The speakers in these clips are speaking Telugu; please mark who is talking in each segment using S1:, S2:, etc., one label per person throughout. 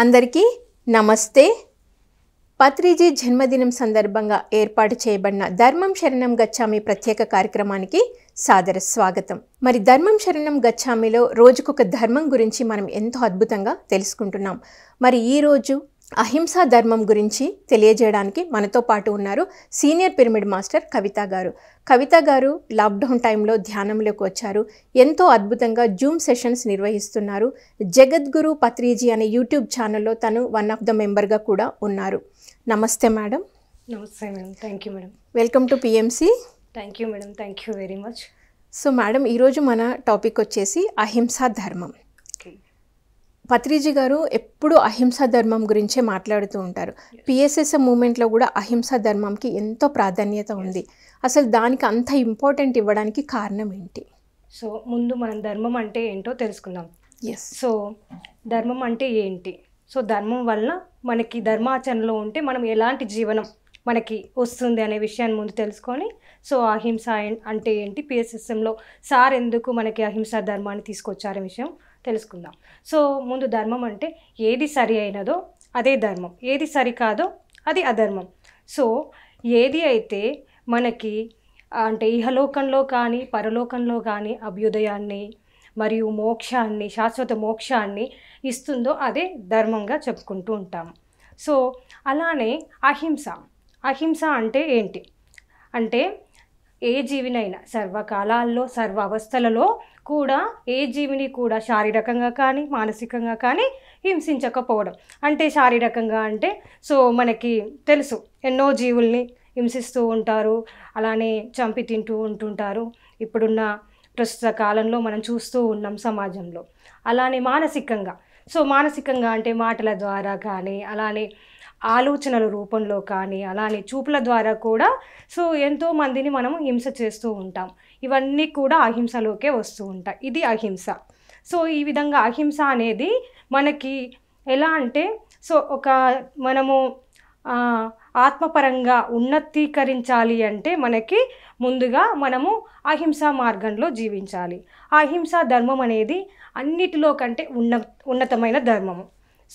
S1: అందరికీ నమస్తే పత్రిజీ జన్మదినం సందర్భంగా ఏర్పాటు చేయబడిన ధర్మం శరణం గచ్చామి ప్రత్యేక కార్యక్రమానికి సాదర స్వాగతం మరి ధర్మం శరణం గచ్చామిలో రోజుకొక ధర్మం గురించి మనం ఎంతో అద్భుతంగా తెలుసుకుంటున్నాం మరి ఈరోజు అహింసా ధర్మం గురించి తెలియజేయడానికి మనతో పాటు ఉన్నారు సీనియర్ పిరమిడ్ మాస్టర్ కవిత గారు కవిత గారు లాక్డౌన్ టైంలో ధ్యానంలోకి వచ్చారు ఎంతో అద్భుతంగా జూమ్ సెషన్స్ నిర్వహిస్తున్నారు జగద్గురు పత్రిజీ అనే యూట్యూబ్ ఛానల్లో తను వన్ ఆఫ్ ద మెంబర్గా కూడా ఉన్నారు నమస్తే మేడం
S2: నమస్తే madam thank you madam
S1: welcome to PMC
S2: thank you madam thank you
S1: very much so madam ఈరోజు మన టాపిక్ వచ్చేసి అహింసా ధర్మం పత్రిజీ గారు ఎప్పుడూ అహింస ధర్మం గురించే మాట్లాడుతూ ఉంటారు పిఎస్ఎస్ మూమెంట్లో కూడా అహింస ధర్మంకి ఎంతో ప్రాధాన్యత ఉంది అసలు దానికి అంత ఇంపార్టెంట్ ఇవ్వడానికి కారణం ఏంటి
S2: సో ముందు మనం ధర్మం అంటే ఏంటో తెలుసుకుందాం ఎస్ సో ధర్మం అంటే ఏంటి సో ధర్మం వలన మనకి ధర్మాచరణలో ఉంటే మనం ఎలాంటి జీవనం మనకి వస్తుంది అనే విషయాన్ని ముందు తెలుసుకొని సో అహింస అంటే ఏంటి పిఎస్ఎస్ఎంలో సార్ ఎందుకు మనకి అహింస ధర్మాన్ని తీసుకొచ్చారనే విషయం తెలుసుకుందాం సో ముందు ధర్మం అంటే ఏది సరి అయినదో అదే ధర్మం ఏది సరికాదో అది అధర్మం సో ఏది అయితే మనకి అంటే ఇహలోకంలో కానీ పరలోకంలో కానీ అభ్యుదయాన్ని మరియు మోక్షాన్ని శాశ్వత మోక్షాన్ని ఇస్తుందో అదే ధర్మంగా చెప్పుకుంటూ ఉంటాం సో అలానే అహింస అహింస అంటే ఏంటి అంటే ఏ జీవినైనా సర్వకాలాల్లో సర్వ అవస్థలలో కూడా ఏ జీవిని కూడా శారీరకంగా కానీ మానసికంగా కానీ హింసించకపోవడం అంటే శారీరకంగా అంటే సో మనకి తెలుసు ఎన్నో జీవుల్ని హింసిస్తూ ఉంటారు అలానే చంపి తింటూ ఉంటుంటారు ఇప్పుడున్న ప్రస్తుత కాలంలో మనం చూస్తూ ఉన్నాం సమాజంలో అలానే మానసికంగా సో మానసికంగా అంటే మాటల ద్వారా కానీ అలానే ఆలోచనల రూపంలో కానీ అలానే చూపుల ద్వారా కూడా సో ఎంతో మందిని మనం హింస చేస్తూ ఉంటాం ఇవన్నీ కూడా అహింసలోకే వస్తూ ఉంటాయి ఇది అహింస సో ఈ విధంగా అహింస అనేది మనకి ఎలా అంటే సో ఒక మనము ఆత్మపరంగా ఉన్నతీకరించాలి అంటే మనకి ముందుగా మనము అహింసా మార్గంలో జీవించాలి అహింస ధర్మం అనేది అన్నిటిలో కంటే ఉన్న ఉన్నతమైన ధర్మము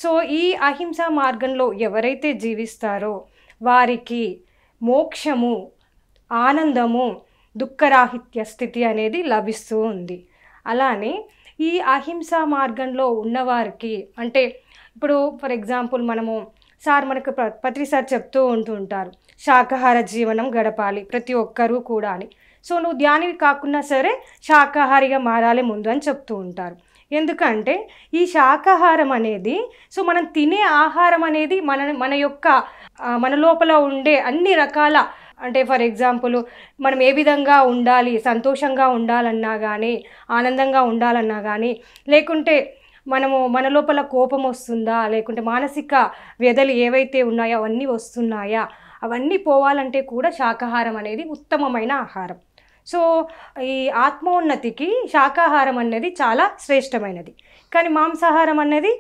S2: సో ఈ అహింస మార్గంలో ఎవరైతే జీవిస్తారో వారికి మోక్షము ఆనందము దుఃఖరాహిత్య స్థితి అనేది లభిస్తూ ఉంది అలానే ఈ అహింస మార్గంలో ఉన్నవారికి అంటే ఇప్పుడు ఫర్ ఎగ్జాంపుల్ మనము సార్ మనకు పత్రి సార్ చెప్తూ ఉంటూ ఉంటారు శాకాహార జీవనం గడపాలి ప్రతి ఒక్కరూ కూడా అని సో నువ్వు ధ్యానివి కాకున్నా సరే శాకాహారిగా మారాలి ముందు అని చెప్తూ ఉంటారు ఎందుకంటే ఈ శాకాహారం అనేది సో మనం తినే ఆహారం అనేది మన మన యొక్క మన లోపల ఉండే అన్ని రకాల అంటే ఫర్ ఎగ్జాంపుల్ మనం ఏ విధంగా ఉండాలి సంతోషంగా ఉండాలన్నా కానీ ఆనందంగా ఉండాలన్నా కానీ లేకుంటే మనము మన లోపల కోపం వస్తుందా లేకుంటే మానసిక వ్యధలు ఏవైతే ఉన్నాయో అవన్నీ వస్తున్నాయా అవన్నీ పోవాలంటే కూడా శాకాహారం అనేది ఉత్తమమైన ఆహారం సో ఈ ఆత్మోన్నతికి శాకాహారం అనేది చాలా శ్రేష్టమైనది కానీ మాంసాహారం అనేది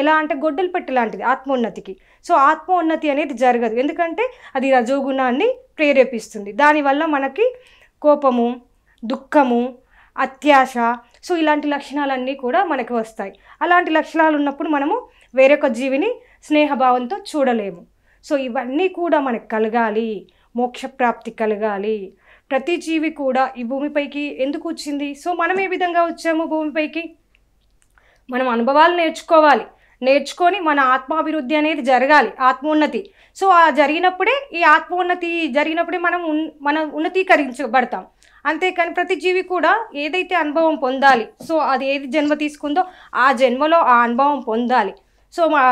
S2: ఎలా అంటే గొడ్డలు పెట్టి లాంటిది ఆత్మోన్నతికి సో ఆత్మోన్నతి అనేది జరగదు ఎందుకంటే అది రజోగుణాన్ని ప్రేరేపిస్తుంది దానివల్ల మనకి కోపము దుఃఖము అత్యాశ సో ఇలాంటి లక్షణాలన్నీ కూడా మనకి వస్తాయి అలాంటి లక్షణాలు ఉన్నప్పుడు మనము వేరొక జీవిని స్నేహభావంతో చూడలేము సో ఇవన్నీ కూడా మనకు కలగాలి మోక్షప్రాప్తి కలగాలి ప్రతి జీవి కూడా ఈ భూమిపైకి ఎందుకు వచ్చింది సో మనం ఏ విధంగా వచ్చాము భూమిపైకి మనం అనుభవాలు నేర్చుకోవాలి నేర్చుకొని మన ఆత్మాభివృద్ధి అనేది జరగాలి ఆత్మోన్నతి సో ఆ జరిగినప్పుడే ఈ ఆత్మోన్నతి జరిగినప్పుడే మనం ఉన్ మనం ఉన్నతీకరించబడతాం అంతేకాని ప్రతి జీవి కూడా ఏదైతే అనుభవం పొందాలి సో అది ఏది జన్మ తీసుకుందో ఆ జన్మలో ఆ అనుభవం పొందాలి సో మా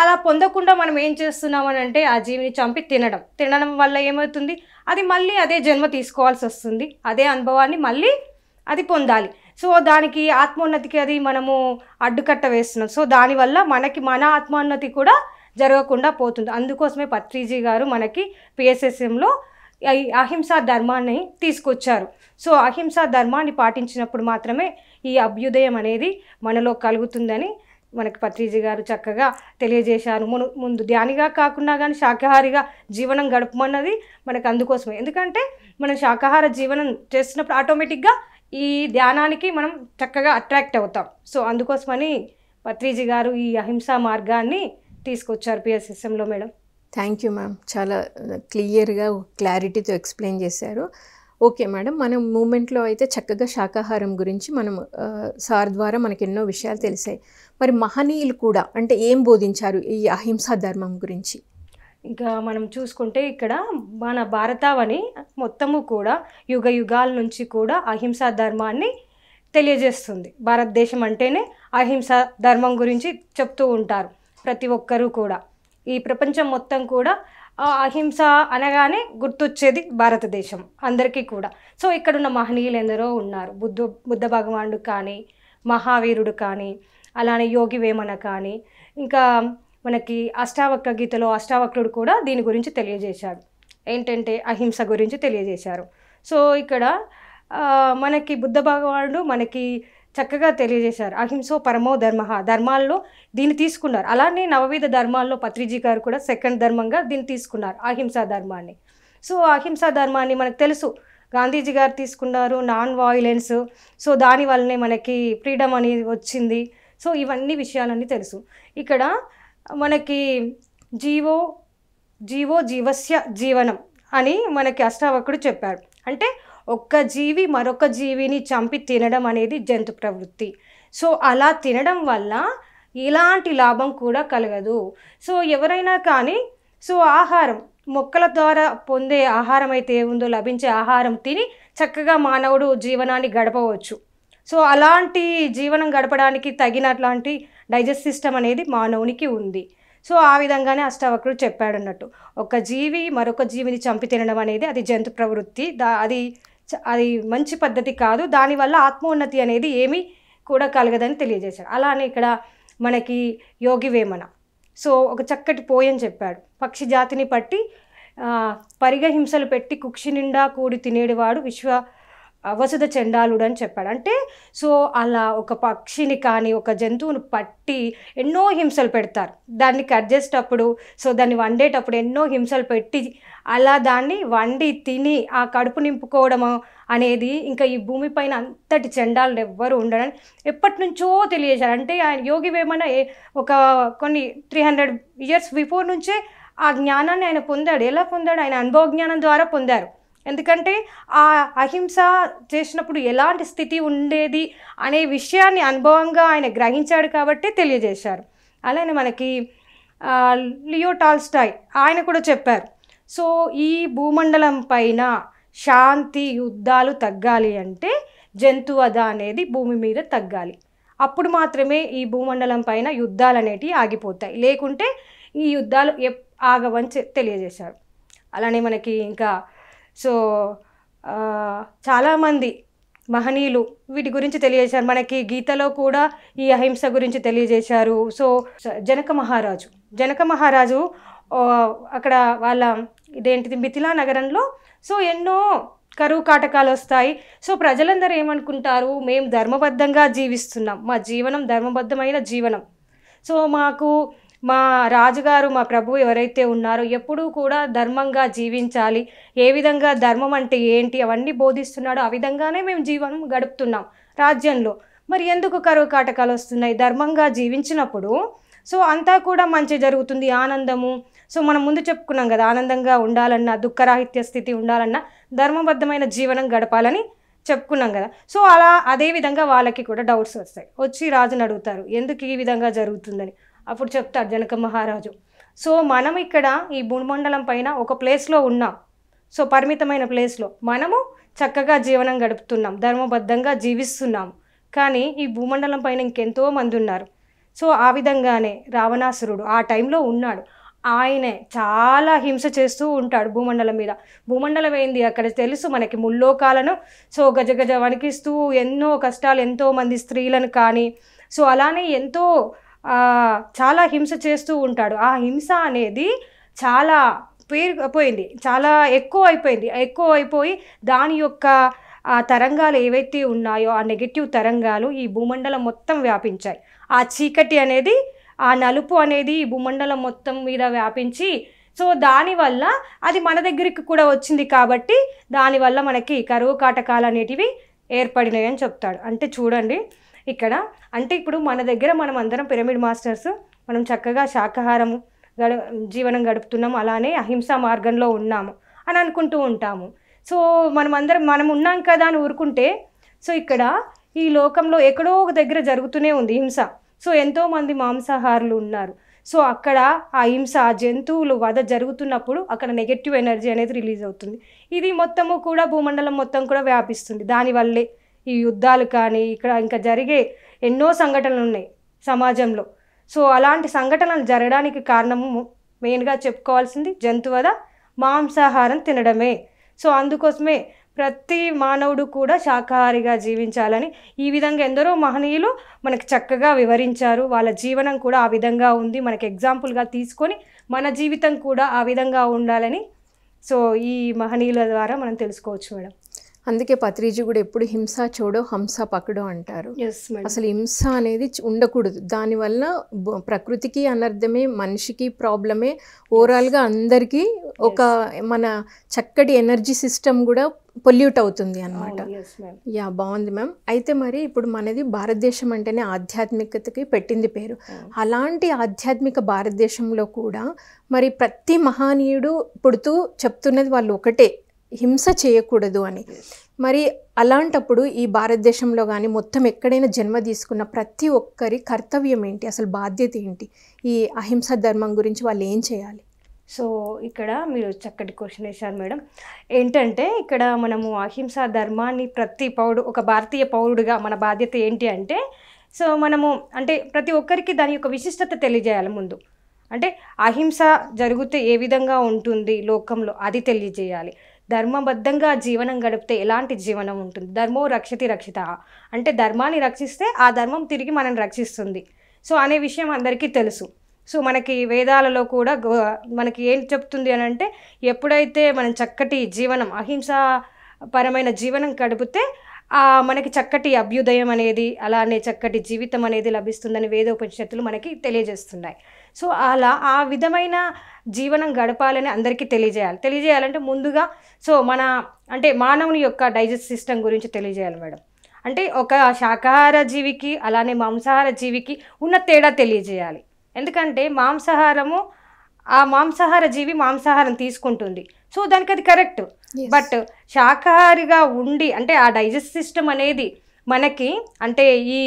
S2: అలా పొందకుండా మనం ఏం చేస్తున్నామని అంటే ఆ జీవిని చంపి తినడం తినడం వల్ల ఏమవుతుంది అది మళ్ళీ అదే జన్మ తీసుకోవాల్సి వస్తుంది అదే అనుభవాన్ని మళ్ళీ అది పొందాలి సో దానికి ఆత్మోన్నతికి అది మనము అడ్డుకట్ట వేస్తున్నాం సో దానివల్ల మనకి మన ఆత్మోన్నతి కూడా జరగకుండా పోతుంది అందుకోసమే పత్రిజీ గారు మనకి పిఎస్ఎస్ఎంలో అహింసా ధర్మాన్ని తీసుకొచ్చారు సో అహింసా ధర్మాన్ని పాటించినప్పుడు మాత్రమే ఈ అభ్యుదయం అనేది మనలో కలుగుతుందని మనకి పత్రిజీ గారు చక్కగా తెలియజేశారు మును ముందు ధ్యానిగా కాకుండా కానీ శాకాహారిగా జీవనం గడపమన్నది మనకు అందుకోసమే ఎందుకంటే మనం శాకాహార జీవనం చేస్తున్నప్పుడు ఆటోమేటిక్గా ఈ ధ్యానానికి మనం చక్కగా అట్రాక్ట్ అవుతాం సో అందుకోసమని పత్రిజీ గారు ఈ
S1: అహింసా మార్గాన్ని తీసుకొచ్చారు పిఎస్ఎస్ఎంలో మేడం థ్యాంక్ యూ మ్యామ్ చాలా క్లియర్గా క్లారిటీతో ఎక్స్ప్లెయిన్ చేశారు ఓకే మేడం మనం మూమెంట్లో అయితే చక్కగా శాకాహారం గురించి మనం సార్ ద్వారా మనకు ఎన్నో విషయాలు తెలిసాయి మరి మహనీయులు కూడా అంటే ఏం బోధించారు ఈ అహింసా ధర్మం గురించి
S2: ఇంకా మనం చూసుకుంటే ఇక్కడ మన భారతావని మొత్తము కూడా యుగ యుగాల నుంచి కూడా అహింసా ధర్మాన్ని తెలియజేస్తుంది భారతదేశం అంటేనే అహింసా ధర్మం గురించి చెప్తూ ఉంటారు ప్రతి ఒక్కరూ కూడా ఈ ప్రపంచం మొత్తం కూడా అహింస అనగానే గుర్తొచ్చేది భారతదేశం అందరికీ కూడా సో ఇక్కడ ఉన్న మహనీయులు ఎందరో ఉన్నారు బుద్ధ బుద్ధ భగవానుడు కానీ మహావీరుడు కానీ అలానే యోగి వేమన కానీ ఇంకా మనకి అష్టావక్ర గీతలో అష్టావక్రుడు కూడా దీని గురించి తెలియజేశాడు ఏంటంటే అహింస గురించి తెలియజేశారు సో ఇక్కడ మనకి బుద్ధ భగవానుడు మనకి చక్కగా తెలియజేశారు అహింసో పరమో ధర్మ ధర్మాల్లో దీన్ని తీసుకున్నారు అలానే నవవిధ ధర్మాల్లో పత్రిజీ గారు కూడా సెకండ్ ధర్మంగా దీన్ని తీసుకున్నారు అహింసా ధర్మాన్ని సో అహింసా ధర్మాన్ని మనకు తెలుసు గాంధీజీ గారు తీసుకున్నారు నాన్ వాయిలెన్స్ సో దానివల్లనే మనకి ఫ్రీడమ్ అనేది వచ్చింది సో ఇవన్నీ విషయాలన్నీ తెలుసు ఇక్కడ మనకి జీవో జీవో జీవస్య జీవనం అని మనకి అష్టావకుడు చెప్పారు అంటే ఒక్క జీవి మరొక జీవిని చంపి తినడం అనేది జంతు ప్రవృత్తి సో అలా తినడం వల్ల ఎలాంటి లాభం కూడా కలగదు సో ఎవరైనా కానీ సో ఆహారం మొక్కల ద్వారా పొందే ఆహారం అయితే ఏముందో లభించే ఆహారం తిని చక్కగా మానవుడు జీవనాన్ని గడపవచ్చు సో అలాంటి జీవనం గడపడానికి తగినట్లాంటి డైజెస్ట్ సిస్టమ్ అనేది మానవునికి ఉంది సో ఆ విధంగానే అష్టావక్రుడు అన్నట్టు ఒక జీవి మరొక జీవిని చంపి తినడం అనేది అది జంతు ప్రవృత్తి దా అది అది మంచి పద్ధతి కాదు దానివల్ల ఆత్మోన్నతి అనేది ఏమీ కూడా కలగదని తెలియజేశాడు అలానే ఇక్కడ మనకి యోగి వేమన సో ఒక చక్కటి పోయని చెప్పాడు పక్షి జాతిని పట్టి పరిగ హింసలు పెట్టి కుక్షి నిండా కూడి తినేడివాడు విశ్వ వసుధ చెండాలుడు అని చెప్పాడు అంటే సో అలా ఒక పక్షిని కానీ ఒక జంతువును పట్టి ఎన్నో హింసలు పెడతారు దాన్ని కట్ చేసేటప్పుడు సో దాన్ని వండేటప్పుడు ఎన్నో హింసలు పెట్టి అలా దాన్ని వండి తిని ఆ కడుపు నింపుకోవడము అనేది ఇంకా ఈ భూమిపైన అంతటి చెండాలు ఎవ్వరు ఉండడని ఎప్పటి నుంచో తెలియజేశారు అంటే యోగి వేమన ఒక కొన్ని త్రీ హండ్రెడ్ ఇయర్స్ బిఫోర్ నుంచే ఆ జ్ఞానాన్ని ఆయన పొందాడు ఎలా పొందాడు ఆయన అనుభవ జ్ఞానం ద్వారా పొందారు ఎందుకంటే ఆ అహింస చేసినప్పుడు ఎలాంటి స్థితి ఉండేది అనే విషయాన్ని అనుభవంగా ఆయన గ్రహించాడు కాబట్టి తెలియజేశారు అలానే మనకి లియో టాల్స్టాయ్ ఆయన కూడా చెప్పారు సో ఈ భూమండలం పైన శాంతి యుద్ధాలు తగ్గాలి అంటే జంతువద అనేది భూమి మీద తగ్గాలి అప్పుడు మాత్రమే ఈ భూమండలం పైన యుద్ధాలు అనేటివి ఆగిపోతాయి లేకుంటే ఈ యుద్ధాలు ఎప్ ఆగవని తెలియజేశారు అలానే మనకి ఇంకా సో చాలామంది మహనీయులు వీటి గురించి తెలియజేశారు మనకి గీతలో కూడా ఈ అహింస గురించి తెలియజేశారు సో జనక మహారాజు జనక మహారాజు అక్కడ వాళ్ళ ఇదేంటిది మిథిలా నగరంలో సో ఎన్నో కరువు కాటకాలు వస్తాయి సో ప్రజలందరూ ఏమనుకుంటారు మేము ధర్మబద్ధంగా జీవిస్తున్నాం మా జీవనం ధర్మబద్ధమైన జీవనం సో మాకు మా రాజుగారు మా ప్రభు ఎవరైతే ఉన్నారో ఎప్పుడూ కూడా ధర్మంగా జీవించాలి ఏ విధంగా ధర్మం అంటే ఏంటి అవన్నీ బోధిస్తున్నాడో ఆ విధంగానే మేము జీవనం గడుపుతున్నాం రాజ్యంలో మరి ఎందుకు కరువు కాటకాలు వస్తున్నాయి ధర్మంగా జీవించినప్పుడు సో అంతా కూడా మంచి జరుగుతుంది ఆనందము సో మనం ముందు చెప్పుకున్నాం కదా ఆనందంగా ఉండాలన్నా దుఃఖరాహిత్య స్థితి ఉండాలన్నా ధర్మబద్ధమైన జీవనం గడపాలని చెప్పుకున్నాం కదా సో అలా అదే విధంగా వాళ్ళకి కూడా డౌట్స్ వస్తాయి వచ్చి రాజుని అడుగుతారు ఎందుకు ఈ విధంగా జరుగుతుందని అప్పుడు చెప్తారు జనక మహారాజు సో మనం ఇక్కడ ఈ భూమండలం పైన ఒక ప్లేస్లో ఉన్నాం సో పరిమితమైన ప్లేస్లో మనము చక్కగా జీవనం గడుపుతున్నాం ధర్మబద్ధంగా జీవిస్తున్నాం కానీ ఈ భూమండలం పైన ఇంకెంతో మంది ఉన్నారు సో ఆ విధంగానే రావణాసురుడు ఆ టైంలో ఉన్నాడు ఆయనే చాలా హింస చేస్తూ ఉంటాడు భూమండలం మీద భూమండలం ఏంది అక్కడ తెలుసు మనకి ముల్లోకాలను సో గజ గజ వణికిస్తూ ఎన్నో కష్టాలు ఎంతోమంది స్త్రీలను కానీ సో అలానే ఎంతో చాలా హింస చేస్తూ ఉంటాడు ఆ హింస అనేది చాలా పోయింది చాలా ఎక్కువ అయిపోయింది ఎక్కువ అయిపోయి దాని యొక్క ఆ తరంగాలు ఏవైతే ఉన్నాయో ఆ నెగిటివ్ తరంగాలు ఈ భూమండలం మొత్తం వ్యాపించాయి ఆ చీకటి అనేది ఆ నలుపు అనేది ఈ భూమండలం మొత్తం మీద వ్యాపించి సో దానివల్ల అది మన దగ్గరికి కూడా వచ్చింది కాబట్టి దానివల్ల మనకి కరువు కాటకాలు అనేటివి ఏర్పడినాయి అని చెప్తాడు అంటే చూడండి ఇక్కడ అంటే ఇప్పుడు మన దగ్గర మనం అందరం పిరమిడ్ మాస్టర్స్ మనం చక్కగా శాకాహారము గడ జీవనం గడుపుతున్నాము అలానే అహింసా మార్గంలో ఉన్నాము అని అనుకుంటూ ఉంటాము సో మనం అందరం మనం ఉన్నాం కదా అని ఊరుకుంటే సో ఇక్కడ ఈ లోకంలో ఎక్కడో ఒక దగ్గర జరుగుతూనే ఉంది హింస సో ఎంతోమంది మాంసాహారులు ఉన్నారు సో అక్కడ ఆ హింస ఆ జంతువులు వధ జరుగుతున్నప్పుడు అక్కడ నెగటివ్ ఎనర్జీ అనేది రిలీజ్ అవుతుంది ఇది మొత్తము కూడా భూమండలం మొత్తం కూడా వ్యాపిస్తుంది దానివల్లే ఈ యుద్ధాలు కానీ ఇక్కడ ఇంకా జరిగే ఎన్నో సంఘటనలు ఉన్నాయి సమాజంలో సో అలాంటి సంఘటనలు జరగడానికి కారణము మెయిన్గా చెప్పుకోవాల్సింది జంతువద మాంసాహారం తినడమే సో అందుకోసమే ప్రతి మానవుడు కూడా శాకాహారిగా జీవించాలని ఈ విధంగా ఎందరో మహనీయులు మనకు చక్కగా వివరించారు వాళ్ళ జీవనం కూడా ఆ విధంగా ఉంది మనకి ఎగ్జాంపుల్గా తీసుకొని మన జీవితం కూడా ఆ విధంగా ఉండాలని సో ఈ మహనీయుల ద్వారా మనం తెలుసుకోవచ్చు మేడం అందుకే పత్రిజీ
S1: కూడా ఎప్పుడు హింస చూడో హంస పకడో అంటారు అసలు హింస అనేది ఉండకూడదు దానివల్ల ప్రకృతికి అనర్థమే మనిషికి ప్రాబ్లమే ఓవరాల్గా అందరికీ ఒక మన చక్కటి ఎనర్జీ సిస్టమ్ కూడా పొల్యూట్ అవుతుంది అనమాట యా బాగుంది మ్యామ్ అయితే మరి ఇప్పుడు మనది భారతదేశం అంటేనే ఆధ్యాత్మికతకి పెట్టింది పేరు అలాంటి ఆధ్యాత్మిక భారతదేశంలో కూడా మరి ప్రతి మహానీయుడు పుడుతూ చెప్తున్నది వాళ్ళు ఒకటే హింస చేయకూడదు అని మరి అలాంటప్పుడు ఈ భారతదేశంలో కానీ మొత్తం ఎక్కడైనా జన్మ తీసుకున్న ప్రతి ఒక్కరి కర్తవ్యం ఏంటి అసలు బాధ్యత ఏంటి ఈ అహింస ధర్మం గురించి వాళ్ళు ఏం చేయాలి
S2: సో ఇక్కడ మీరు చక్కటి క్వశ్చన్ వేశారు మేడం
S1: ఏంటంటే ఇక్కడ మనము అహింస ధర్మాన్ని
S2: ప్రతి పౌరుడు ఒక భారతీయ పౌరుడుగా మన బాధ్యత ఏంటి అంటే సో మనము అంటే ప్రతి ఒక్కరికి దాని యొక్క విశిష్టత తెలియజేయాలి ముందు అంటే అహింస జరిగితే ఏ విధంగా ఉంటుంది లోకంలో అది తెలియజేయాలి ధర్మబద్ధంగా జీవనం గడిపితే ఎలాంటి జీవనం ఉంటుంది ధర్మో రక్షతి రక్షిత అంటే ధర్మాన్ని రక్షిస్తే ఆ ధర్మం తిరిగి మనల్ని రక్షిస్తుంది సో అనే విషయం అందరికీ తెలుసు సో మనకి వేదాలలో కూడా మనకి ఏం చెప్తుంది అని అంటే ఎప్పుడైతే మనం చక్కటి జీవనం అహింసాపరమైన జీవనం గడిపితే మనకి చక్కటి అభ్యుదయం అనేది అలానే చక్కటి జీవితం అనేది లభిస్తుందని వేదోపనిషత్తులు మనకి తెలియజేస్తున్నాయి సో అలా ఆ విధమైన జీవనం గడపాలని అందరికీ తెలియజేయాలి తెలియజేయాలంటే ముందుగా సో మన అంటే మానవుని యొక్క డైజెస్ట్ సిస్టమ్ గురించి తెలియజేయాలి మేడం అంటే ఒక శాకాహార జీవికి అలానే మాంసాహార జీవికి ఉన్న తేడా తెలియజేయాలి ఎందుకంటే మాంసాహారము ఆ మాంసాహార జీవి మాంసాహారం తీసుకుంటుంది సో దానికి అది కరెక్ట్ బట్ శాకాహారిగా ఉండి అంటే ఆ డైజెస్ట్ సిస్టమ్ అనేది మనకి అంటే ఈ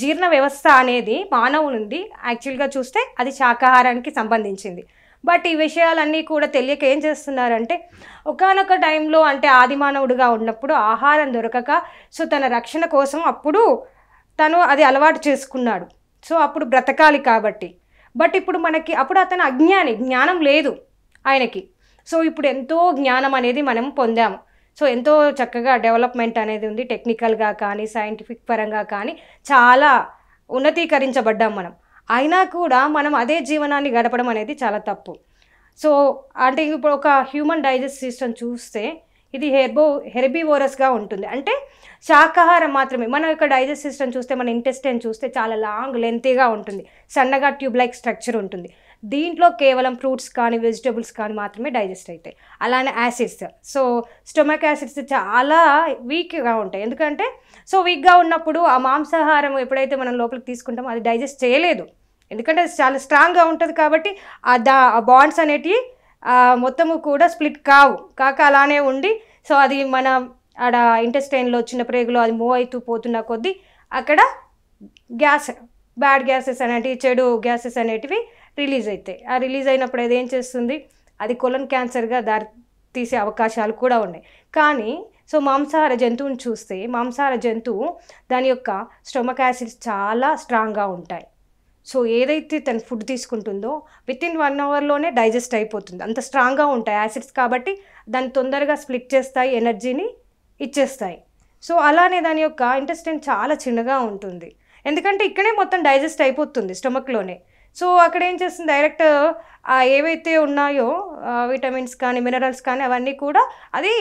S2: జీర్ణ వ్యవస్థ అనేది మానవునుంది యాక్చువల్గా చూస్తే అది శాకాహారానికి సంబంధించింది బట్ ఈ విషయాలన్నీ కూడా తెలియక ఏం చేస్తున్నారంటే ఒకనొక టైంలో అంటే ఆదిమానవుడుగా ఉన్నప్పుడు ఆహారం దొరకక సో తన రక్షణ కోసం అప్పుడు తను అది అలవాటు చేసుకున్నాడు సో అప్పుడు బ్రతకాలి కాబట్టి బట్ ఇప్పుడు మనకి అప్పుడు అతను అజ్ఞాని జ్ఞానం లేదు ఆయనకి సో ఇప్పుడు ఎంతో జ్ఞానం అనేది మనం పొందాము సో ఎంతో చక్కగా డెవలప్మెంట్ అనేది ఉంది టెక్నికల్గా కానీ సైంటిఫిక్ పరంగా కానీ చాలా ఉన్నతీకరించబడ్డాం మనం అయినా కూడా మనం అదే జీవనాన్ని గడపడం అనేది చాలా తప్పు సో అంటే ఇప్పుడు ఒక హ్యూమన్ డైజెస్ట్ సిస్టమ్ చూస్తే ఇది హెర్బో హెర్బివోరస్గా ఉంటుంది అంటే శాకాహారం మాత్రమే మన యొక్క డైజెస్ట్ సిస్టమ్ చూస్తే మన ఇంటెస్టైన్ చూస్తే చాలా లాంగ్ లెంతీగా ఉంటుంది సన్నగా ట్యూబ్ లైక్ స్ట్రక్చర్ ఉంటుంది దీంట్లో కేవలం ఫ్రూట్స్ కానీ వెజిటబుల్స్ కానీ మాత్రమే డైజెస్ట్ అవుతాయి అలానే యాసిడ్స్ సో స్టొమక్ యాసిడ్స్ చాలా వీక్గా ఉంటాయి ఎందుకంటే సో వీక్గా ఉన్నప్పుడు ఆ మాంసాహారం ఎప్పుడైతే మనం లోపలికి తీసుకుంటామో అది డైజెస్ట్ చేయలేదు ఎందుకంటే చాలా స్ట్రాంగ్గా ఉంటుంది కాబట్టి ఆ దా బాండ్స్ అనేటివి మొత్తము కూడా స్ప్లిట్ కావు కాక అలానే ఉండి సో అది మన ఆడ ఇంటెస్టైన్లో చిన్న ప్రేగులో అది మూవ్ అవుతూ పోతున్న కొద్దీ అక్కడ గ్యాస్ బ్యాడ్ గ్యాసెస్ అనేటివి చెడు గ్యాసెస్ అనేటివి రిలీజ్ అవుతాయి ఆ రిలీజ్ అయినప్పుడు అది ఏం చేస్తుంది అది కొలన్ క్యాన్సర్గా దారి తీసే అవకాశాలు కూడా ఉన్నాయి కానీ సో మాంసాహార జంతువుని చూస్తే మాంసాహార జంతువు దాని యొక్క స్టొమక్ యాసిడ్స్ చాలా స్ట్రాంగ్గా ఉంటాయి సో ఏదైతే తన ఫుడ్ తీసుకుంటుందో విత్ ఇన్ వన్ అవర్లోనే డైజెస్ట్ అయిపోతుంది అంత స్ట్రాంగ్గా ఉంటాయి యాసిడ్స్ కాబట్టి దాన్ని తొందరగా స్ప్లిట్ చేస్తాయి ఎనర్జీని ఇచ్చేస్తాయి సో అలానే దాని యొక్క ఇంటెస్టైన్ చాలా చిన్నగా ఉంటుంది ఎందుకంటే ఇక్కడే మొత్తం డైజెస్ట్ అయిపోతుంది స్టొమక్లోనే సో అక్కడ ఏం చేస్తుంది డైరెక్ట్ ఏవైతే ఉన్నాయో విటమిన్స్ కానీ మినరల్స్ కానీ అవన్నీ కూడా అది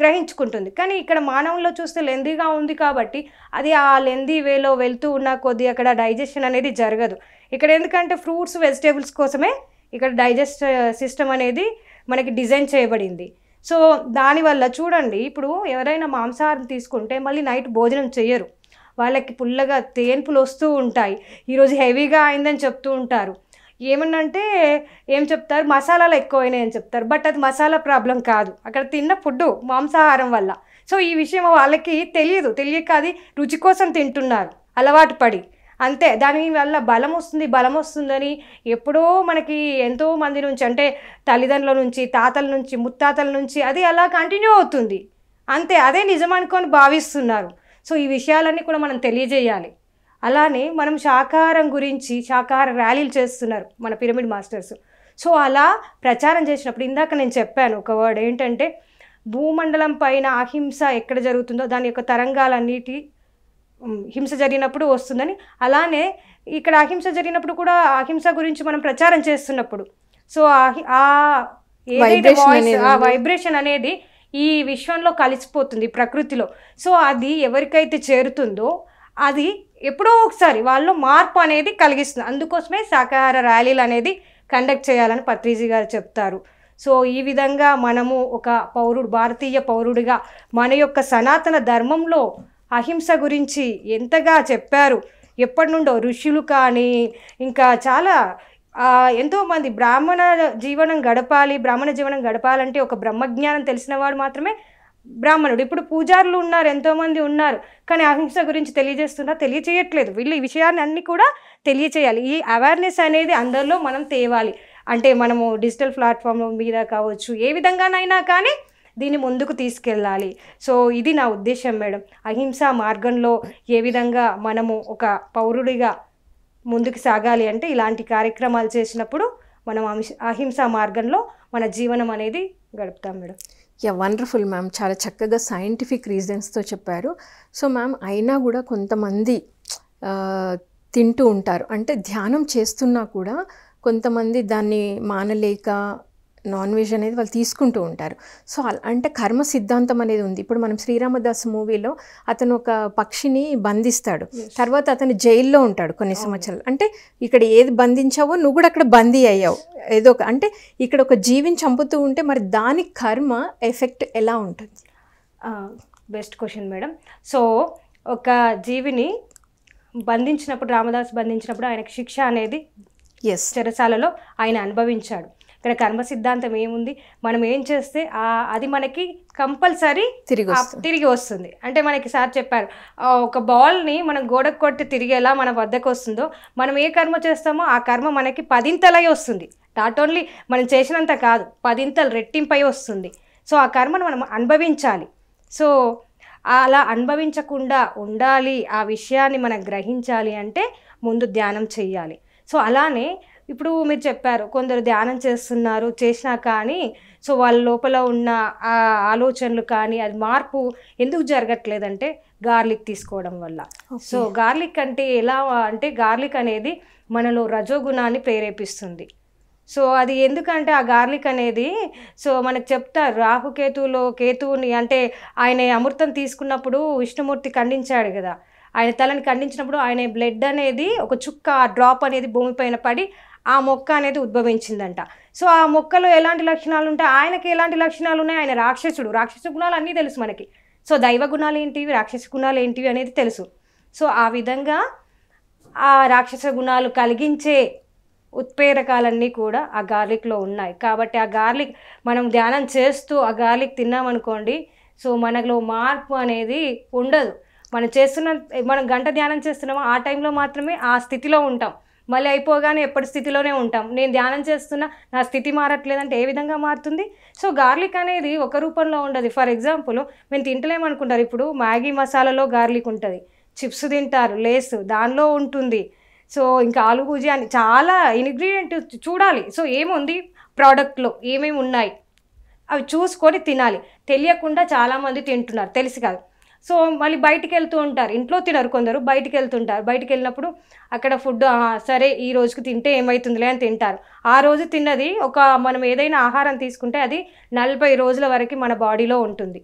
S2: గ్రహించుకుంటుంది కానీ ఇక్కడ మానవుల్లో చూస్తే లెందీగా ఉంది కాబట్టి అది ఆ లెందీ వేలో వెళ్తూ ఉన్న కొద్దీ అక్కడ డైజెషన్ అనేది జరగదు ఇక్కడ ఎందుకంటే ఫ్రూట్స్ వెజిటేబుల్స్ కోసమే ఇక్కడ డైజెస్ట్ సిస్టమ్ అనేది మనకి డిజైన్ చేయబడింది సో దానివల్ల చూడండి ఇప్పుడు ఎవరైనా మాంసాహారం తీసుకుంటే మళ్ళీ నైట్ భోజనం చేయరు వాళ్ళకి పుల్లగా తేన్పులు వస్తూ ఉంటాయి ఈరోజు హెవీగా అయిందని చెప్తూ ఉంటారు ఏమనంటే ఏం చెప్తారు మసాలాలు ఎక్కువైనాయి అని చెప్తారు బట్ అది మసాలా ప్రాబ్లం కాదు అక్కడ తిన్న ఫుడ్డు మాంసాహారం వల్ల సో ఈ విషయం వాళ్ళకి తెలియదు తెలియక అది రుచి కోసం తింటున్నారు అలవాటు పడి అంతే దానివల్ల బలం వస్తుంది బలం వస్తుందని ఎప్పుడో మనకి ఎంతో మంది నుంచి అంటే తల్లిదండ్రుల నుంచి తాతల నుంచి ముత్తాతల నుంచి అది అలా కంటిన్యూ అవుతుంది అంతే అదే నిజం భావిస్తున్నారు సో ఈ విషయాలన్నీ కూడా మనం తెలియజేయాలి అలానే మనం శాకాహారం గురించి శాకాహార ర్యాలీలు చేస్తున్నారు మన పిరమిడ్ మాస్టర్స్ సో అలా ప్రచారం చేసినప్పుడు ఇందాక నేను చెప్పాను ఒక వర్డ్ ఏంటంటే భూమండలం పైన అహింస ఎక్కడ జరుగుతుందో దాని యొక్క తరంగాలన్నిటి హింస జరిగినప్పుడు వస్తుందని అలానే ఇక్కడ అహింస జరిగినప్పుడు కూడా అహింస గురించి మనం ప్రచారం చేస్తున్నప్పుడు సో ఆ ఏదైతే వాయిస్ ఆ వైబ్రేషన్ అనేది ఈ విశ్వంలో కలిసిపోతుంది ప్రకృతిలో సో అది ఎవరికైతే చేరుతుందో అది ఎప్పుడో ఒకసారి వాళ్ళు మార్పు అనేది కలిగిస్తుంది అందుకోసమే శాకాహార ర్యాలీలు అనేది కండక్ట్ చేయాలని పత్రిజీ గారు చెప్తారు సో ఈ విధంగా మనము ఒక పౌరుడు భారతీయ పౌరుడిగా మన యొక్క సనాతన ధర్మంలో అహింస గురించి ఎంతగా చెప్పారు ఎప్పటి నుండో ఋషులు కానీ ఇంకా చాలా ఎంతోమంది బ్రాహ్మణ జీవనం గడపాలి బ్రాహ్మణ జీవనం గడపాలంటే ఒక బ్రహ్మజ్ఞానం తెలిసిన వాడు మాత్రమే బ్రాహ్మణుడు ఇప్పుడు పూజారులు ఉన్నారు ఎంతోమంది ఉన్నారు కానీ అహింస గురించి తెలియజేస్తున్నా తెలియచేయట్లేదు వీళ్ళు ఈ విషయాన్ని అన్ని కూడా తెలియచేయాలి ఈ అవేర్నెస్ అనేది అందరిలో మనం తేవాలి అంటే మనము డిజిటల్ ప్లాట్ఫామ్ మీద కావచ్చు ఏ విధంగానైనా కానీ దీన్ని ముందుకు తీసుకెళ్ళాలి సో ఇది నా ఉద్దేశం మేడం అహింసా మార్గంలో ఏ విధంగా మనము ఒక పౌరుడిగా ముందుకు సాగాలి అంటే ఇలాంటి కార్యక్రమాలు చేసినప్పుడు మనం అహింసా మార్గంలో మన
S1: జీవనం అనేది గడుపుతాం మేడం యా వండర్ఫుల్ మ్యామ్ చాలా చక్కగా సైంటిఫిక్ రీజన్స్తో చెప్పారు సో మ్యామ్ అయినా కూడా కొంతమంది తింటూ ఉంటారు అంటే ధ్యానం చేస్తున్నా కూడా కొంతమంది దాన్ని మానలేక నాన్ వెజ్ అనేది వాళ్ళు తీసుకుంటూ ఉంటారు సో అంటే కర్మ సిద్ధాంతం అనేది ఉంది ఇప్పుడు మనం శ్రీరామదాస్ మూవీలో అతను ఒక పక్షిని బంధిస్తాడు తర్వాత అతను జైల్లో ఉంటాడు కొన్ని సంవత్సరాలు అంటే ఇక్కడ ఏది బంధించావో నువ్వు కూడా అక్కడ బందీ అయ్యావు ఏదో ఒక అంటే ఇక్కడ ఒక జీవిని చంపుతూ ఉంటే మరి దాని కర్మ ఎఫెక్ట్ ఎలా ఉంటుంది బెస్ట్ క్వశ్చన్
S2: మేడం సో ఒక జీవిని బంధించినప్పుడు రామదాస్ బంధించినప్పుడు ఆయనకు శిక్ష అనేది ఎస్ చెరసాలలో ఆయన అనుభవించాడు ఇక్కడ కర్మ సిద్ధాంతం ఏముంది మనం ఏం చేస్తే అది మనకి కంపల్సరీ తిరిగి తిరిగి వస్తుంది అంటే మనకి సార్ చెప్పారు ఒక బాల్ని మనం గోడకు కొట్టి తిరిగేలా మన వద్దకు వస్తుందో మనం ఏ కర్మ చేస్తామో ఆ కర్మ మనకి పదింతలై వస్తుంది నాట్ ఓన్లీ మనం చేసినంత కాదు పదింతలు రెట్టింపై వస్తుంది సో ఆ కర్మను మనం అనుభవించాలి సో అలా అనుభవించకుండా ఉండాలి ఆ విషయాన్ని మనం గ్రహించాలి అంటే ముందు ధ్యానం చేయాలి సో అలానే ఇప్పుడు మీరు చెప్పారు కొందరు ధ్యానం చేస్తున్నారు చేసినా కానీ సో వాళ్ళ లోపల ఉన్న ఆ ఆలోచనలు కానీ అది మార్పు ఎందుకు జరగట్లేదంటే గార్లిక్ తీసుకోవడం వల్ల సో గార్లిక్ అంటే ఎలా అంటే గార్లిక్ అనేది మనలో రజోగుణాన్ని ప్రేరేపిస్తుంది సో అది ఎందుకంటే ఆ గార్లిక్ అనేది సో మనకు చెప్తారు రాహుకేతువులో కేతువుని అంటే ఆయన అమృతం తీసుకున్నప్పుడు విష్ణుమూర్తి ఖండించాడు కదా ఆయన తలని ఖండించినప్పుడు ఆయన బ్లడ్ అనేది ఒక చుక్క డ్రాప్ అనేది భూమిపైన పడి ఆ మొక్క అనేది ఉద్భవించిందంట సో ఆ మొక్కలో ఎలాంటి లక్షణాలు ఉంటాయి ఆయనకి ఎలాంటి లక్షణాలు ఉన్నాయి ఆయన రాక్షసుడు రాక్షస గుణాలు అన్నీ తెలుసు మనకి సో దైవ గుణాలు ఏంటివి రాక్షస గుణాలు ఏంటివి అనేది తెలుసు సో ఆ విధంగా ఆ రాక్షస గుణాలు కలిగించే ఉత్ప్రేరకాలన్నీ కూడా ఆ గార్లిక్లో ఉన్నాయి కాబట్టి ఆ గార్లిక్ మనం ధ్యానం చేస్తూ ఆ గార్లిక్ తిన్నామనుకోండి సో మనలో మార్పు అనేది ఉండదు మనం చేస్తున్న మనం గంట ధ్యానం చేస్తున్నామో ఆ టైంలో మాత్రమే ఆ స్థితిలో ఉంటాం మళ్ళీ అయిపోగానే ఎప్పటి స్థితిలోనే ఉంటాం నేను ధ్యానం చేస్తున్నా నా స్థితి మారట్లేదంటే ఏ విధంగా మారుతుంది సో గార్లిక్ అనేది ఒక రూపంలో ఉండదు ఫర్ ఎగ్జాంపుల్ మేము తింటలేమనుకుంటారు ఇప్పుడు మ్యాగీ మసాలాలో గార్లిక్ ఉంటుంది చిప్స్ తింటారు లేస్ దానిలో ఉంటుంది సో ఇంకా ఆలు పూజ అని చాలా ఇంగ్రీడియంట్ చూడాలి సో ఏముంది ప్రోడక్ట్లో ఏమేమి ఉన్నాయి అవి చూసుకొని తినాలి తెలియకుండా చాలామంది తింటున్నారు తెలుసు కాదు సో మళ్ళీ బయటికి వెళ్తూ ఉంటారు ఇంట్లో తినరు కొందరు బయటికి వెళ్తుంటారు బయటికి వెళ్ళినప్పుడు అక్కడ ఫుడ్ సరే ఈ రోజుకి తింటే ఏమవుతుందిలే అని తింటారు ఆ రోజు తిన్నది ఒక మనం ఏదైనా ఆహారం తీసుకుంటే అది నలభై రోజుల వరకు మన బాడీలో ఉంటుంది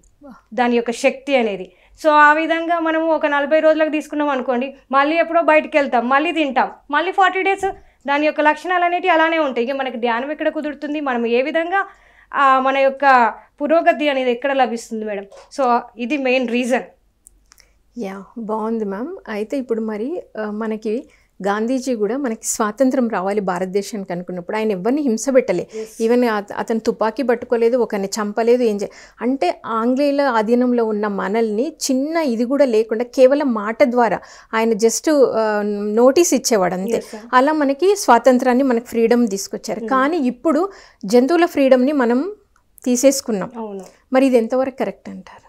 S2: దాని యొక్క శక్తి అనేది సో ఆ విధంగా మనము ఒక నలభై రోజులకు తీసుకున్నాం అనుకోండి మళ్ళీ ఎప్పుడో బయటికి వెళ్తాం మళ్ళీ తింటాం మళ్ళీ ఫార్టీ డేస్ దాని యొక్క లక్షణాలు అనేవి అలానే ఉంటాయి ఇక మనకి ధ్యానం ఎక్కడ కుదురుతుంది మనం ఏ విధంగా మన యొక్క పురోగతి అనేది ఎక్కడ లభిస్తుంది మేడం సో ఇది మెయిన్ రీజన్
S1: యా బాగుంది మ్యామ్ అయితే ఇప్పుడు మరి మనకి గాంధీజీ కూడా మనకి స్వాతంత్రం రావాలి భారతదేశానికి అనుకున్నప్పుడు ఆయన ఎవరిని హింస పెట్టలే ఈవెన్ అతను తుపాకీ పట్టుకోలేదు ఒకరిని చంపలేదు ఏం చే అంటే ఆంగ్లేయుల ఆధీనంలో ఉన్న మనల్ని చిన్న ఇది కూడా లేకుండా కేవలం మాట ద్వారా ఆయన జస్ట్ నోటీస్ ఇచ్చేవాడు అంతే అలా మనకి స్వాతంత్రాన్ని మనకి ఫ్రీడమ్ తీసుకొచ్చారు hmm. కానీ ఇప్పుడు జంతువుల ఫ్రీడమ్ని మనం తీసేసుకున్నాం మరి ఇది ఎంతవరకు కరెక్ట్ అంటారు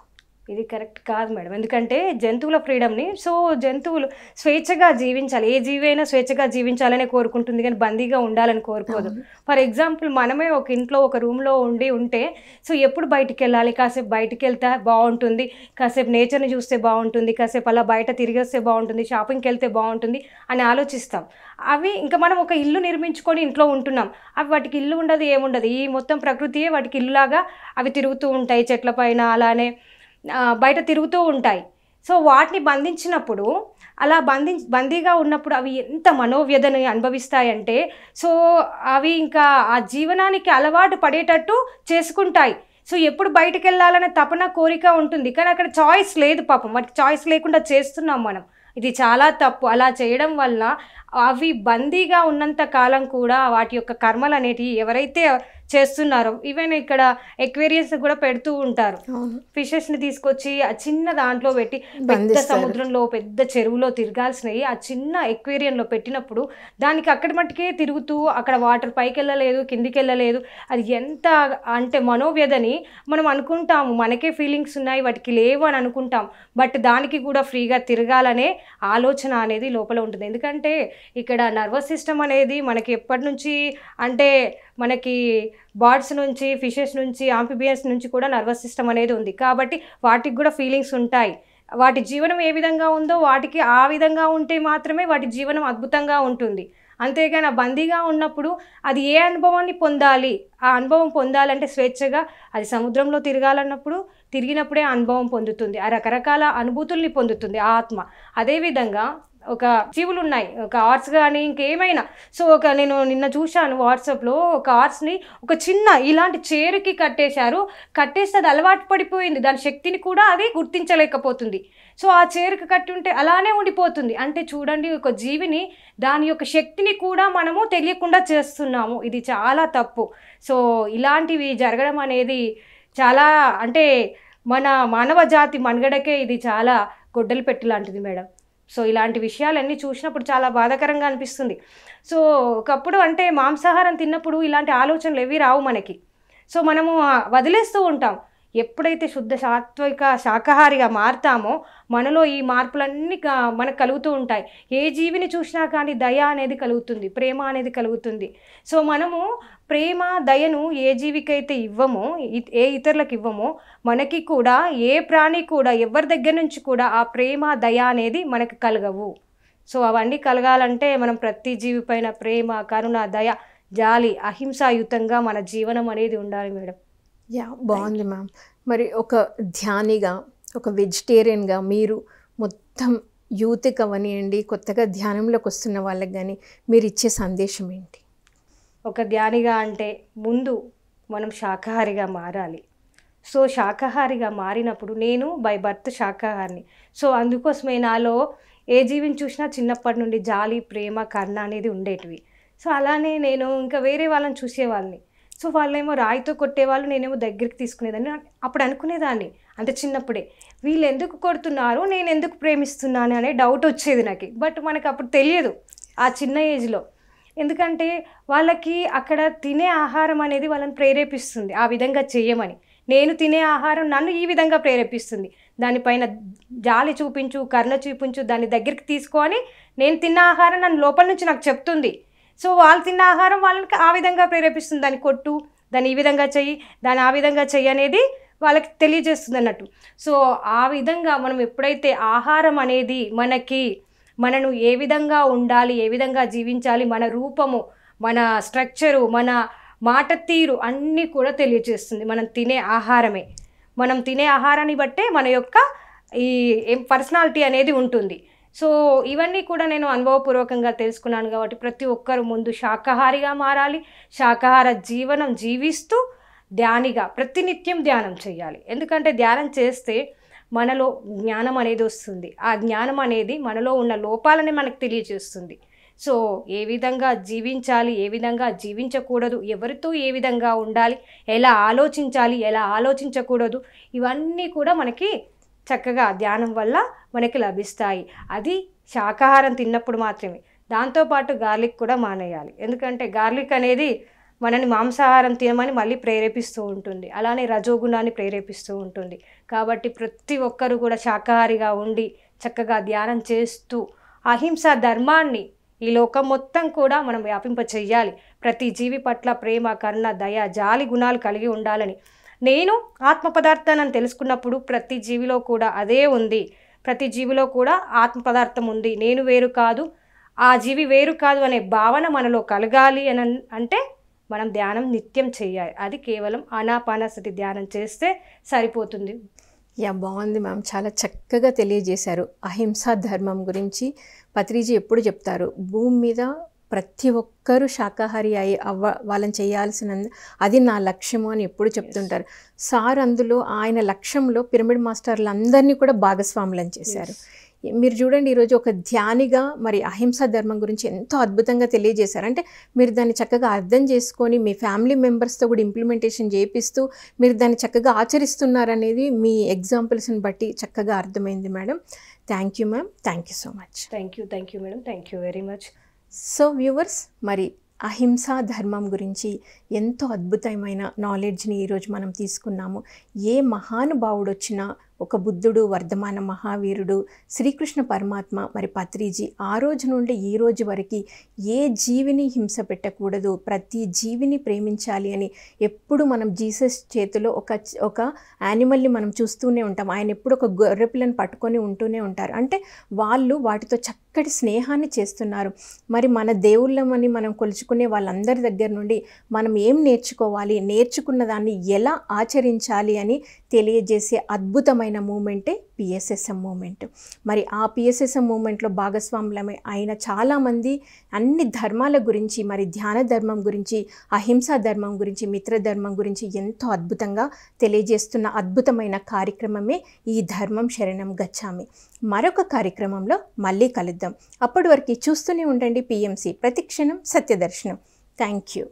S2: ఇది కరెక్ట్ కాదు మేడం ఎందుకంటే జంతువుల ఫ్రీడమ్ని సో జంతువులు స్వేచ్ఛగా జీవించాలి ఏ జీవి అయినా స్వేచ్ఛగా జీవించాలనే కోరుకుంటుంది కానీ బందీగా ఉండాలని కోరుకోదు ఫర్ ఎగ్జాంపుల్ మనమే ఒక ఇంట్లో ఒక రూమ్లో ఉండి ఉంటే సో ఎప్పుడు బయటికి వెళ్ళాలి కాసేపు బయటికి వెళ్తే బాగుంటుంది కాసేపు నేచర్ని చూస్తే బాగుంటుంది కాసేపు అలా బయట తిరిగేస్తే బాగుంటుంది షాపింగ్కి వెళ్తే బాగుంటుంది అని ఆలోచిస్తాం అవి ఇంకా మనం ఒక ఇల్లు నిర్మించుకొని ఇంట్లో ఉంటున్నాం అవి వాటికి ఇల్లు ఉండదు ఏముండదు ఈ మొత్తం ప్రకృతియే వాటికి ఇల్లులాగా అవి తిరుగుతూ ఉంటాయి చెట్ల పైన అలానే బయట తిరుగుతూ ఉంటాయి సో వాటిని బంధించినప్పుడు అలా బంధి బందీగా ఉన్నప్పుడు అవి ఎంత మనోవ్యధని అనుభవిస్తాయంటే సో అవి ఇంకా ఆ జీవనానికి అలవాటు పడేటట్టు చేసుకుంటాయి సో ఎప్పుడు బయటకు వెళ్ళాలనే తపన కోరిక ఉంటుంది కానీ అక్కడ చాయిస్ లేదు పాపం వాటికి చాయిస్ లేకుండా చేస్తున్నాం మనం ఇది చాలా తప్పు అలా చేయడం వల్ల అవి బందీగా ఉన్నంత కాలం కూడా వాటి యొక్క కర్మలు అనేటివి ఎవరైతే చేస్తున్నారు ఈవెన్ ఇక్కడ ఎక్వేరియస్ కూడా పెడుతూ ఉంటారు ఫిషెస్ ని తీసుకొచ్చి ఆ చిన్న దాంట్లో పెట్టి పెద్ద సముద్రంలో పెద్ద చెరువులో తిరగాల్సినవి ఆ చిన్న లో పెట్టినప్పుడు దానికి అక్కడ మట్టుకే తిరుగుతూ అక్కడ వాటర్ పైకి వెళ్ళలేదు కిందికి వెళ్ళలేదు అది ఎంత అంటే మనోవ్యధని మనం అనుకుంటాము మనకే ఫీలింగ్స్ ఉన్నాయి వాటికి లేవు అని అనుకుంటాం బట్ దానికి కూడా ఫ్రీగా తిరగాలనే ఆలోచన అనేది లోపల ఉంటుంది ఎందుకంటే ఇక్కడ నర్వస్ సిస్టమ్ అనేది మనకి ఎప్పటి నుంచి అంటే మనకి బర్డ్స్ నుంచి ఫిషెస్ నుంచి ఆంఫిబియన్స్ నుంచి కూడా నర్వస్ సిస్టమ్ అనేది ఉంది కాబట్టి వాటికి కూడా ఫీలింగ్స్ ఉంటాయి వాటి జీవనం ఏ విధంగా ఉందో వాటికి ఆ విధంగా ఉంటే మాత్రమే వాటి జీవనం అద్భుతంగా ఉంటుంది అంతేగాని ఆ బందీగా ఉన్నప్పుడు అది ఏ అనుభవాన్ని పొందాలి ఆ అనుభవం పొందాలంటే స్వేచ్ఛగా అది సముద్రంలో తిరగాలన్నప్పుడు తిరిగినప్పుడే అనుభవం పొందుతుంది ఆ రకరకాల అనుభూతుల్ని పొందుతుంది ఆ ఆత్మ అదేవిధంగా ఒక జీవులు ఉన్నాయి ఒక ఆర్ట్స్ కానీ ఇంకేమైనా సో ఒక నేను నిన్న చూశాను వాట్సాప్లో ఒక ఆర్ట్స్ని ఒక చిన్న ఇలాంటి చేరుకి కట్టేశారు కట్టేస్తే అది అలవాటు పడిపోయింది దాని శక్తిని కూడా అది గుర్తించలేకపోతుంది సో ఆ చేరుకు కట్టి ఉంటే అలానే ఉండిపోతుంది అంటే చూడండి ఒక జీవిని దాని యొక్క శక్తిని కూడా మనము తెలియకుండా చేస్తున్నాము ఇది చాలా తప్పు సో ఇలాంటివి జరగడం అనేది చాలా అంటే మన మానవ జాతి మనుగడకే ఇది చాలా గొడ్డలు పెట్టు లాంటిది మేడం సో ఇలాంటి విషయాలన్నీ చూసినప్పుడు చాలా బాధాకరంగా అనిపిస్తుంది సో ఒకప్పుడు అంటే మాంసాహారం తిన్నప్పుడు ఇలాంటి ఆలోచనలు ఏవి రావు మనకి సో మనము వదిలేస్తూ ఉంటాం ఎప్పుడైతే శుద్ధ సాత్విక శాకాహారిగా మారుతామో మనలో ఈ మార్పులన్నీ మనకు కలుగుతూ ఉంటాయి ఏ జీవిని చూసినా కానీ దయ అనేది కలుగుతుంది ప్రేమ అనేది కలుగుతుంది సో మనము ప్రేమ దయను ఏ జీవికైతే ఇవ్వమో ఏ ఇతరులకు ఇవ్వమో మనకి కూడా ఏ ప్రాణి కూడా ఎవరి దగ్గర నుంచి కూడా ఆ ప్రేమ దయ అనేది మనకు కలగవు సో అవన్నీ కలగాలంటే మనం ప్రతి జీవి పైన ప్రేమ కరుణ దయ జాలి అహింసాయుతంగా మన జీవనం అనేది ఉండాలి మేడం
S1: యా బాగుంది మ్యామ్ మరి ఒక ధ్యానిగా ఒక వెజిటేరియన్గా మీరు మొత్తం యూత్కి కవనియండి కొత్తగా ధ్యానంలోకి వస్తున్న వాళ్ళకి కానీ మీరు ఇచ్చే సందేశం ఏంటి
S2: ఒక ధ్యానిగా అంటే ముందు మనం శాకాహారిగా మారాలి సో శాకాహారిగా మారినప్పుడు నేను బై బర్త్ శాకాహారిని సో అందుకోసమే నాలో ఏ జీవిని చూసినా చిన్నప్పటి నుండి జాలి ప్రేమ కర్ణ అనేది ఉండేటివి సో అలానే నేను ఇంకా వేరే వాళ్ళని చూసేవాళ్ళని సో వాళ్ళేమో రాయితో కొట్టేవాళ్ళు నేనేమో దగ్గరికి తీసుకునేదాన్ని అప్పుడు అనుకునేదాన్ని అంత చిన్నప్పుడే వీళ్ళు ఎందుకు కొడుతున్నారు నేను ఎందుకు ప్రేమిస్తున్నాను అనే డౌట్ వచ్చేది నాకు బట్ మనకు అప్పుడు తెలియదు ఆ చిన్న ఏజ్లో ఎందుకంటే వాళ్ళకి అక్కడ తినే ఆహారం అనేది వాళ్ళని ప్రేరేపిస్తుంది ఆ విధంగా చేయమని నేను తినే ఆహారం నన్ను ఈ విధంగా ప్రేరేపిస్తుంది దానిపైన జాలి చూపించు కర్ణ చూపించు దాన్ని దగ్గరికి తీసుకొని నేను తిన్న ఆహారం నన్ను లోపల నుంచి నాకు చెప్తుంది సో వాళ్ళు తిన్న ఆహారం వాళ్ళకి ఆ విధంగా ప్రేరేపిస్తుంది దాన్ని కొట్టు దాన్ని ఈ విధంగా చెయ్యి దాన్ని ఆ విధంగా చెయ్యి అనేది వాళ్ళకి తెలియజేస్తుంది అన్నట్టు సో ఆ విధంగా మనం ఎప్పుడైతే ఆహారం అనేది మనకి మనను ఏ విధంగా ఉండాలి ఏ విధంగా జీవించాలి మన రూపము మన స్ట్రక్చరు మన మాట తీరు అన్నీ కూడా తెలియజేస్తుంది మనం తినే ఆహారమే మనం తినే ఆహారాన్ని బట్టే మన యొక్క ఈ పర్సనాలిటీ అనేది ఉంటుంది సో ఇవన్నీ కూడా నేను అనుభవపూర్వకంగా తెలుసుకున్నాను కాబట్టి ప్రతి ఒక్కరు ముందు శాకాహారిగా మారాలి శాకాహార జీవనం జీవిస్తూ ధ్యానిగా ప్రతినిత్యం ధ్యానం చేయాలి ఎందుకంటే ధ్యానం చేస్తే మనలో జ్ఞానం అనేది వస్తుంది ఆ జ్ఞానం అనేది మనలో ఉన్న లోపాలని మనకు తెలియజేస్తుంది సో ఏ విధంగా జీవించాలి ఏ విధంగా జీవించకూడదు ఎవరితో ఏ విధంగా ఉండాలి ఎలా ఆలోచించాలి ఎలా ఆలోచించకూడదు ఇవన్నీ కూడా మనకి చక్కగా ధ్యానం వల్ల మనకి లభిస్తాయి అది శాకాహారం తిన్నప్పుడు మాత్రమే దాంతోపాటు గార్లిక్ కూడా మానేయాలి ఎందుకంటే గార్లిక్ అనేది మనని మాంసాహారం తినమని మళ్ళీ ప్రేరేపిస్తూ ఉంటుంది అలానే రజోగుణాన్ని ప్రేరేపిస్తూ ఉంటుంది కాబట్టి ప్రతి ఒక్కరూ కూడా శాకాహారిగా ఉండి చక్కగా ధ్యానం చేస్తూ అహింస ధర్మాన్ని ఈ లోకం మొత్తం కూడా మనం వ్యాపింప ప్రతి జీవి పట్ల ప్రేమ కరుణ దయ జాలి గుణాలు కలిగి ఉండాలని నేను ఆత్మ పదార్థాన్ని తెలుసుకున్నప్పుడు ప్రతి జీవిలో కూడా అదే ఉంది ప్రతి జీవిలో కూడా ఆత్మ పదార్థం ఉంది నేను వేరు కాదు ఆ జీవి వేరు కాదు అనే భావన మనలో కలగాలి అని అంటే మనం ధ్యానం నిత్యం చేయాలి అది కేవలం అనాపానాసతి ధ్యానం చేస్తే సరిపోతుంది
S1: యా బాగుంది మ్యామ్ చాలా చక్కగా తెలియజేశారు అహింసా ధర్మం గురించి పత్రిజీ ఎప్పుడు చెప్తారు భూమి మీద ప్రతి ఒక్కరూ శాకాహారి అయ్యి అవ్వ వాళ్ళని చేయాల్సిన అది నా లక్ష్యము అని ఎప్పుడు చెప్తుంటారు సార్ అందులో ఆయన లక్ష్యంలో పిరమిడ్ మాస్టర్లందరినీ కూడా భాగస్వాములను చేశారు మీరు చూడండి ఈరోజు ఒక ధ్యానిగా మరి అహింసా ధర్మం గురించి ఎంతో అద్భుతంగా తెలియజేశారు అంటే మీరు దాన్ని చక్కగా అర్థం చేసుకొని మీ ఫ్యామిలీ మెంబర్స్తో కూడా ఇంప్లిమెంటేషన్ చేపిస్తూ మీరు దాన్ని చక్కగా ఆచరిస్తున్నారనేది మీ ఎగ్జాంపుల్స్ని బట్టి చక్కగా అర్థమైంది madam thank you ma'am thank you so much thank you thank you madam thank you very much so viewers మరి అహింసా ధర్మం గురించి ఎంతో అద్భుతమైన నాలెడ్జ్ని ఈరోజు మనం తీసుకున్నాము ఏ మహానుభావుడు వచ్చినా ఒక బుద్ధుడు వర్ధమాన మహావీరుడు శ్రీకృష్ణ పరమాత్మ మరి పత్రిజీ ఆ రోజు నుండి ఈ రోజు వరకు ఏ జీవిని హింస పెట్టకూడదు ప్రతి జీవిని ప్రేమించాలి అని ఎప్పుడు మనం జీసస్ చేతిలో ఒక ఒక యానిమల్ని మనం చూస్తూనే ఉంటాం ఆయన ఎప్పుడు ఒక గొర్రెపిల్లని పట్టుకొని ఉంటూనే ఉంటారు అంటే వాళ్ళు వాటితో చక్కటి స్నేహాన్ని చేస్తున్నారు మరి మన దేవుళ్ళమని మనం కొలుచుకునే వాళ్ళందరి దగ్గర నుండి మనం ఏం నేర్చుకోవాలి నేర్చుకున్న దాన్ని ఎలా ఆచరించాలి అని తెలియజేసే అద్భుతమైన అయిన మూమెంటే పిఎస్ఎస్ఎం మూమెంట్ మరి ఆ పిఎస్ఎస్ఎం మూమెంట్లో భాగస్వాములమే అయిన చాలామంది అన్ని ధర్మాల గురించి మరి ధ్యాన ధర్మం గురించి అహింసా ధర్మం గురించి మిత్ర ధర్మం గురించి ఎంతో అద్భుతంగా తెలియజేస్తున్న అద్భుతమైన కార్యక్రమమే ఈ ధర్మం శరణం గచ్చామి మరొక కార్యక్రమంలో మళ్ళీ కలుద్దాం అప్పటి వరకు చూస్తూనే ఉండండి పిఎంసి ప్రతిక్షణం సత్యదర్శనం థ్యాంక్ యూ